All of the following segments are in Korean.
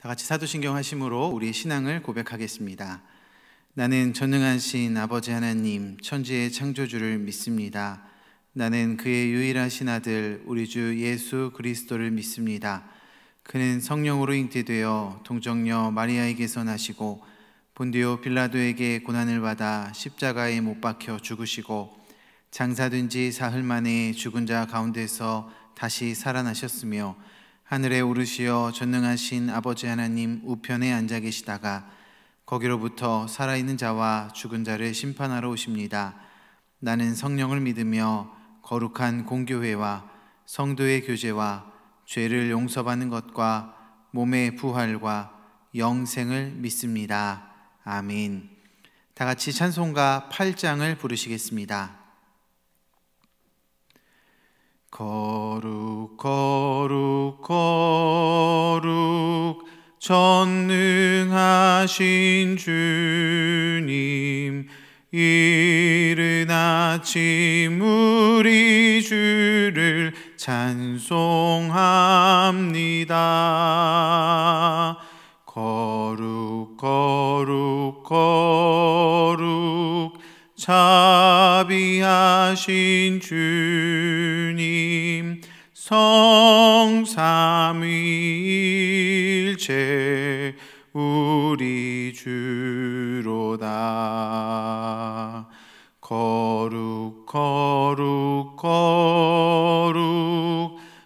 다 같이 사도신경 하심으로 우리 신앙을 고백하겠습니다. 나는 전능하신 아버지 하나님, 천지의 창조주를 믿습니다. 나는 그의 유일하신 아들, 우리 주 예수 그리스도를 믿습니다. 그는 성령으로 잉태되어 동정녀 마리아에게서 나시고 본디오 빌라도에게 고난을 받아 십자가에 못 박혀 죽으시고 장사된 지 사흘 만에 죽은 자 가운데서 다시 살아나셨으며 하늘에 오르시어 전능하신 아버지 하나님 우편에 앉아 계시다가 거기로부터 살아있는 자와 죽은 자를 심판하러 오십니다. 나는 성령을 믿으며 거룩한 공교회와 성도의 교제와 죄를 용서받는 것과 몸의 부활과 영생을 믿습니다. 아멘. 다 같이 찬송가 8장을 부르시겠습니다. 거룩 거룩 거룩 전능하신 주님 이른 아침 우리 주를 찬송합니다 거룩 거룩 거룩 자비하신 주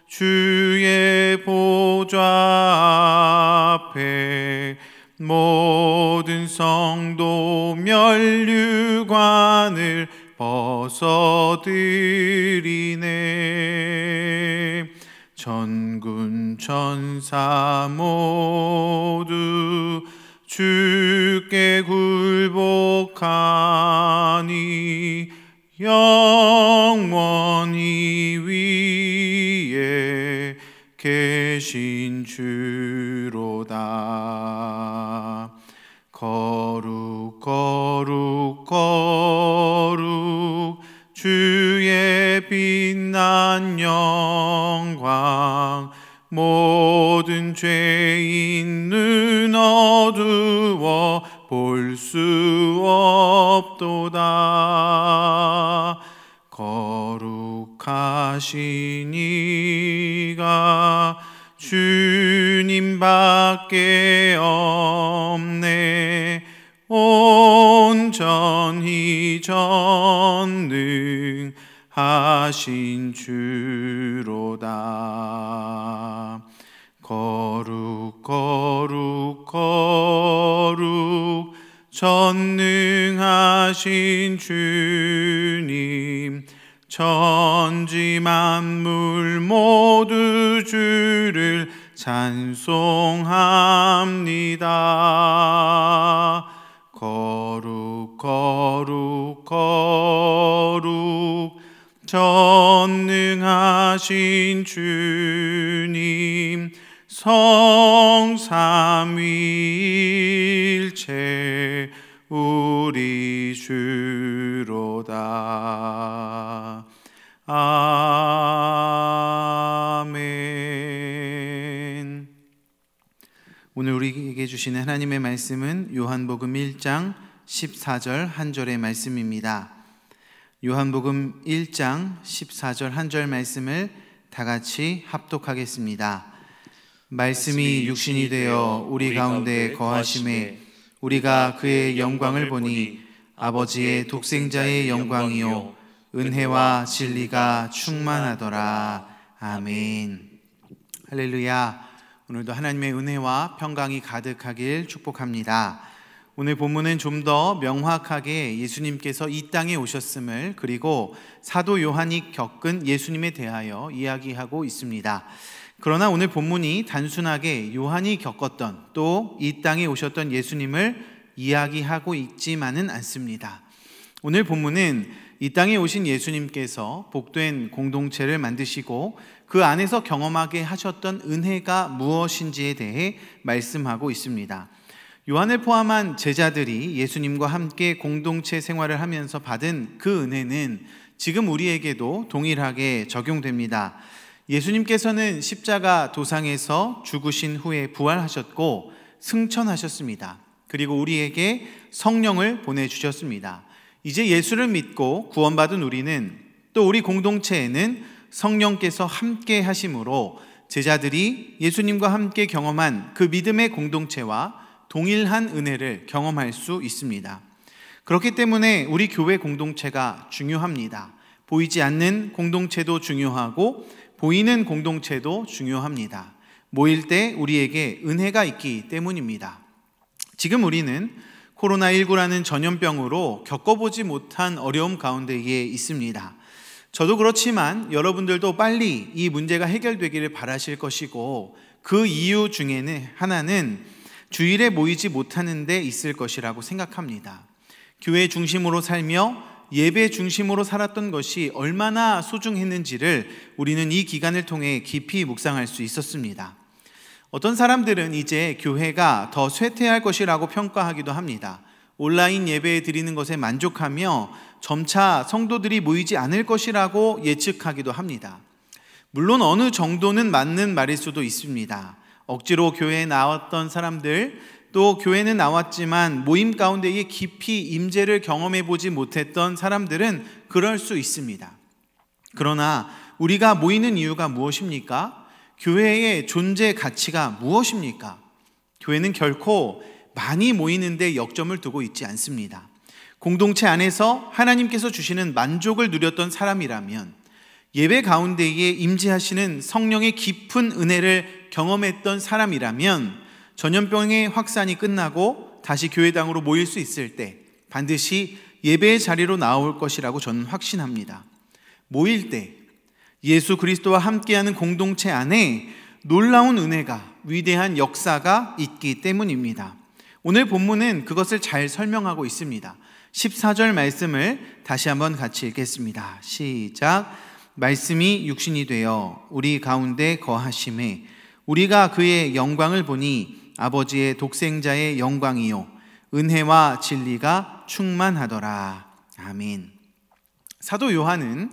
주의 보좌 앞에 모든 성도 멸류관을 벗어드리네 전군 천사 모두 주께 굴복하니 영원히 위 주신 주로다 거룩 거룩 거룩 주의 빛난 영광 모든 죄인 눈 어두워 볼 수 없도다 거룩하시니가 주님밖에 없네 온전히 전능하신 주로다 거룩 거룩 거룩 전능하신 주님 천지 만물 모두 주를 찬송합니다. 거룩 거룩 거룩 전능하신 주님 성삼위일체 우리 주로다. 아멘. 오늘 우리에게 주시는 하나님의 말씀은 요한복음 1장 14절 한 절의 말씀입니다. 요한복음 1장 14절 한 절 말씀을 다 같이 합독하겠습니다. 말씀이 육신이 되어 우리 가운데 거하심에 우리가 그의 영광을 보니 아버지의 독생자의 영광이요 은혜와 진리가 충만하더라. 아멘. 할렐루야. 오늘도 하나님의 은혜와 평강이 가득하길 축복합니다. 오늘 본문은 좀 더 명확하게 예수님께서 이 땅에 오셨음을 그리고 사도 요한이 겪은 예수님에 대하여 이야기하고 있습니다. 그러나 오늘 본문이 단순하게 요한이 겪었던 또 이 땅에 오셨던 예수님을 이야기하고 있지만은 않습니다. 오늘 본문은 이 땅에 오신 예수님께서 복된 공동체를 만드시고 그 안에서 경험하게 하셨던 은혜가 무엇인지에 대해 말씀하고 있습니다. 요한을 포함한 제자들이 예수님과 함께 공동체 생활을 하면서 받은 그 은혜는 지금 우리에게도 동일하게 적용됩니다. 예수님께서는 십자가 도상에서 죽으신 후에 부활하셨고 승천하셨습니다. 그리고 우리에게 성령을 보내주셨습니다. 이제 예수를 믿고 구원받은 우리는 또 우리 공동체에는 성령께서 함께 하심으로 제자들이 예수님과 함께 경험한 그 믿음의 공동체와 동일한 은혜를 경험할 수 있습니다. 그렇기 때문에 우리 교회 공동체가 중요합니다. 보이지 않는 공동체도 중요하고 보이는 공동체도 중요합니다. 모일 때 우리에게 은혜가 있기 때문입니다. 지금 우리는 코로나19라는 전염병으로 겪어보지 못한 어려움 가운데에 있습니다. 저도 그렇지만 여러분들도 빨리 이 문제가 해결되기를 바라실 것이고 그 이유 중에는 하나는 주일에 모이지 못하는 데 있을 것이라고 생각합니다. 교회 중심으로 살며 예배 중심으로 살았던 것이 얼마나 소중했는지를 우리는 이 기간을 통해 깊이 묵상할 수 있었습니다. 어떤 사람들은 이제 교회가 더 쇠퇴할 것이라고 평가하기도 합니다. 온라인 예배 드리는 것에 만족하며 점차 성도들이 모이지 않을 것이라고 예측하기도 합니다. 물론 어느 정도는 맞는 말일 수도 있습니다. 억지로 교회에 나왔던 사람들, 또 교회는 나왔지만 모임 가운데의 깊이 임재를 경험해 보지 못했던 사람들은 그럴 수 있습니다. 그러나 우리가 모이는 이유가 무엇입니까? 교회의 존재 가치가 무엇입니까? 교회는 결코 많이 모이는데 역점을 두고 있지 않습니다. 공동체 안에서 하나님께서 주시는 만족을 누렸던 사람이라면 예배 가운데에 임재하시는 성령의 깊은 은혜를 경험했던 사람이라면 전염병의 확산이 끝나고 다시 교회당으로 모일 수 있을 때 반드시 예배의 자리로 나올 것이라고 저는 확신합니다. 모일 때 예수 그리스도와 함께하는 공동체 안에 놀라운 은혜가 위대한 역사가 있기 때문입니다. 오늘 본문은 그것을 잘 설명하고 있습니다. 14절 말씀을 다시 한번 같이 읽겠습니다. 시작. 말씀이 육신이 되어 우리 가운데 거하심에 우리가 그의 영광을 보니 아버지의 독생자의 영광이요 은혜와 진리가 충만하더라. 아멘. 사도 요한은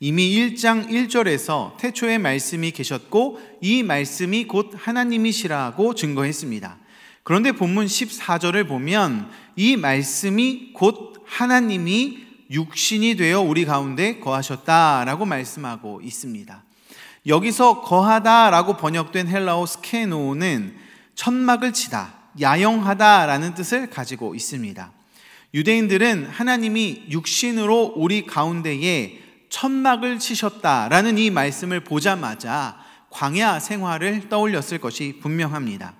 이미 1장 1절에서 태초에 말씀이 계셨고 이 말씀이 곧 하나님이시라고 증거했습니다. 그런데 본문 14절을 보면 이 말씀이 곧 하나님이 육신이 되어 우리 가운데 거하셨다라고 말씀하고 있습니다. 여기서 거하다라고 번역된 헬라오 스케노는 천막을 치다, 야영하다라는 뜻을 가지고 있습니다. 유대인들은 하나님이 육신으로 우리 가운데에 천막을 치셨다라는 이 말씀을 보자마자 광야 생활을 떠올렸을 것이 분명합니다.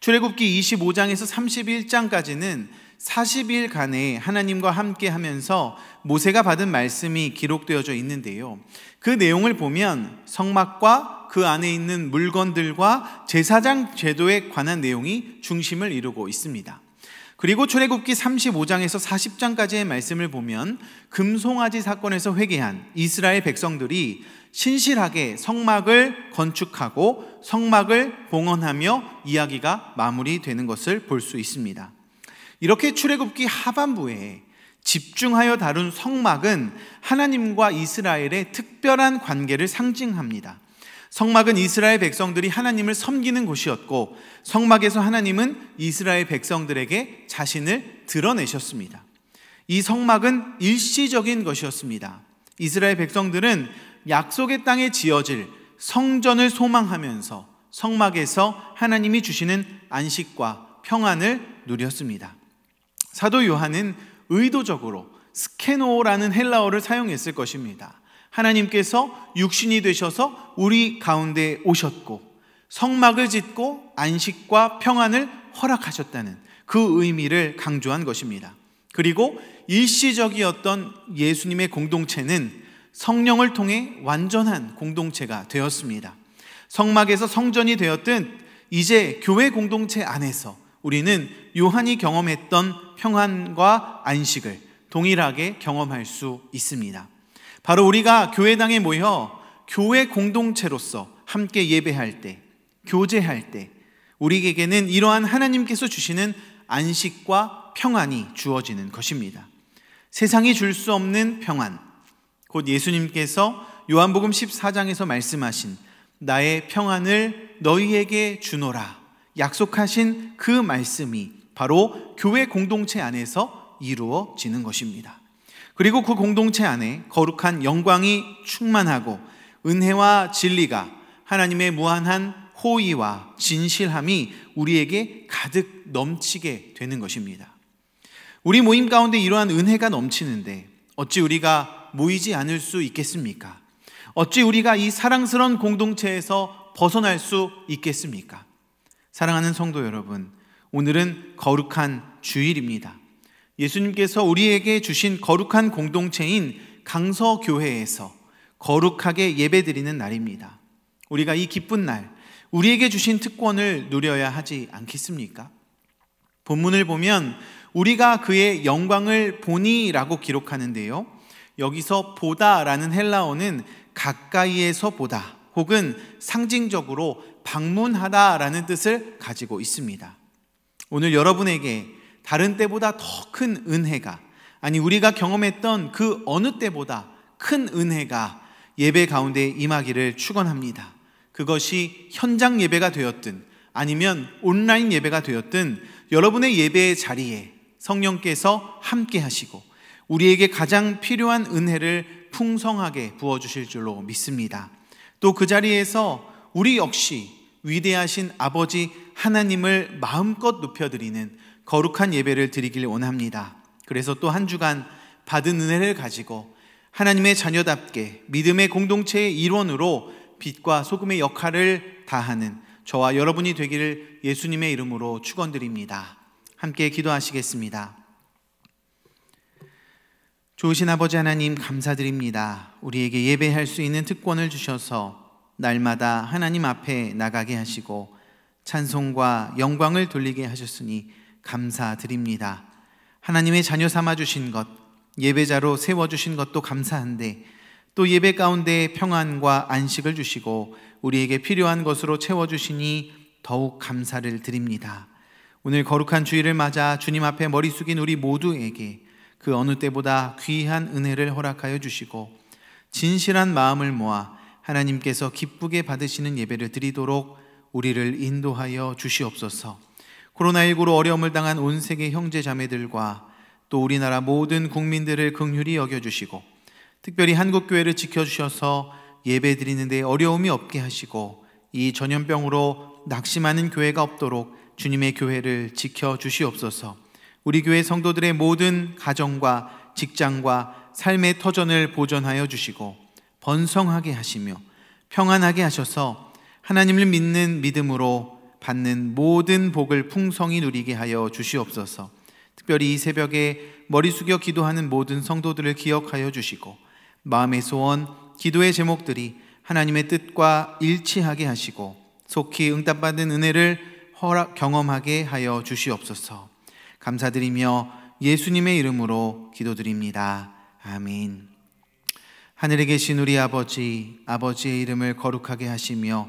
출애굽기 25장에서 31장까지는 40일간에 하나님과 함께 하면서 모세가 받은 말씀이 기록되어져 있는데요. 그 내용을 보면 성막과 그 안에 있는 물건들과 제사장 제도에 관한 내용이 중심을 이루고 있습니다. 그리고 출애굽기 35장에서 40장까지의 말씀을 보면 금송아지 사건에서 회개한 이스라엘 백성들이 신실하게 성막을 건축하고 성막을 봉헌하며 이야기가 마무리되는 것을 볼 수 있습니다. 이렇게 출애굽기 하반부에 집중하여 다룬 성막은 하나님과 이스라엘의 특별한 관계를 상징합니다. 성막은 이스라엘 백성들이 하나님을 섬기는 곳이었고 성막에서 하나님은 이스라엘 백성들에게 자신을 드러내셨습니다. 이 성막은 일시적인 것이었습니다. 이스라엘 백성들은 약속의 땅에 지어질 성전을 소망하면서 성막에서 하나님이 주시는 안식과 평안을 누렸습니다. 사도 요한은 의도적으로 스케노라는 헬라어를 사용했을 것입니다. 하나님께서 육신이 되셔서 우리 가운데 오셨고 성막을 짓고 안식과 평안을 허락하셨다는 그 의미를 강조한 것입니다. 그리고 일시적이었던 예수님의 공동체는 성령을 통해 완전한 공동체가 되었습니다. 성막에서 성전이 되었든 이제 교회 공동체 안에서 우리는 요한이 경험했던 평안과 안식을 동일하게 경험할 수 있습니다. 바로 우리가 교회당에 모여 교회 공동체로서 함께 예배할 때, 교제할 때, 우리에게는 이러한 하나님께서 주시는 안식과 평안이 주어지는 것입니다. 세상이 줄 수 없는 평안. 곧 예수님께서 요한복음 14장에서 말씀하신 나의 평안을 너희에게 주노라 약속하신 그 말씀이 바로 교회 공동체 안에서 이루어지는 것입니다. 그리고 그 공동체 안에 거룩한 영광이 충만하고 은혜와 진리가 하나님의 무한한 호의와 진실함이 우리에게 가득 넘치게 되는 것입니다. 우리 모임 가운데 이러한 은혜가 넘치는데 어찌 우리가 모이지 않을 수 있겠습니까? 어찌 우리가 이 사랑스러운 공동체에서 벗어날 수 있겠습니까? 사랑하는 성도 여러분, 오늘은 거룩한 주일입니다. 예수님께서 우리에게 주신 거룩한 공동체인 강서교회에서 거룩하게 예배드리는 날입니다. 우리가 이 기쁜 날, 우리에게 주신 특권을 누려야 하지 않겠습니까? 본문을 보면 우리가 그의 영광을 보니라고 기록하는데요. 여기서 보다라는 헬라어는 가까이에서 보다 혹은 상징적으로 방문하다라는 뜻을 가지고 있습니다. 오늘 여러분에게 다른 때보다 더 큰 은혜가 아니 우리가 경험했던 그 어느 때보다 큰 은혜가 예배 가운데 임하기를 축원합니다. 그것이 현장 예배가 되었든 아니면 온라인 예배가 되었든 여러분의 예배의 자리에 성령께서 함께 하시고 우리에게 가장 필요한 은혜를 풍성하게 부어 주실 줄로 믿습니다. 또 그 자리에서 우리 역시 위대하신 아버지 하나님을 마음껏 높여드리는 거룩한 예배를 드리길 원합니다. 그래서 또 한 주간 받은 은혜를 가지고 하나님의 자녀답게 믿음의 공동체의 일원으로 빛과 소금의 역할을 다하는 저와 여러분이 되기를 예수님의 이름으로 축원드립니다. 함께 기도하시겠습니다. 좋으신 아버지 하나님 감사드립니다. 우리에게 예배할 수 있는 특권을 주셔서 날마다 하나님 앞에 나가게 하시고 찬송과 영광을 돌리게 하셨으니 감사드립니다. 하나님의 자녀 삼아 주신 것, 예배자로 세워 주신 것도 감사한데 또 예배 가운데 평안과 안식을 주시고 우리에게 필요한 것으로 채워 주시니 더욱 감사를 드립니다. 오늘 거룩한 주일을 맞아 주님 앞에 머리 숙인 우리 모두에게 그 어느 때보다 귀한 은혜를 허락하여 주시고 진실한 마음을 모아 하나님께서 기쁘게 받으시는 예배를 드리도록 우리를 인도하여 주시옵소서. 코로나19로 어려움을 당한 온 세계 형제 자매들과 또 우리나라 모든 국민들을 긍휼히 여겨주시고 특별히 한국교회를 지켜주셔서 예배 드리는 데 어려움이 없게 하시고 이 전염병으로 낙심하는 교회가 없도록 주님의 교회를 지켜주시옵소서 우리 교회 성도들의 모든 가정과 직장과 삶의 터전을 보전하여 주시고 번성하게 하시며 평안하게 하셔서 하나님을 믿는 믿음으로 받는 모든 복을 풍성히 누리게 하여 주시옵소서. 특별히 이 새벽에 머리 숙여 기도하는 모든 성도들을 기억하여 주시고 마음의 소원, 기도의 제목들이 하나님의 뜻과 일치하게 하시고 속히 응답받은 은혜를 허락 경험하게 하여 주시옵소서. 감사드리며 예수님의 이름으로 기도드립니다. 아멘. 하늘에 계신 우리 아버지, 아버지의 이름을 거룩하게 하시며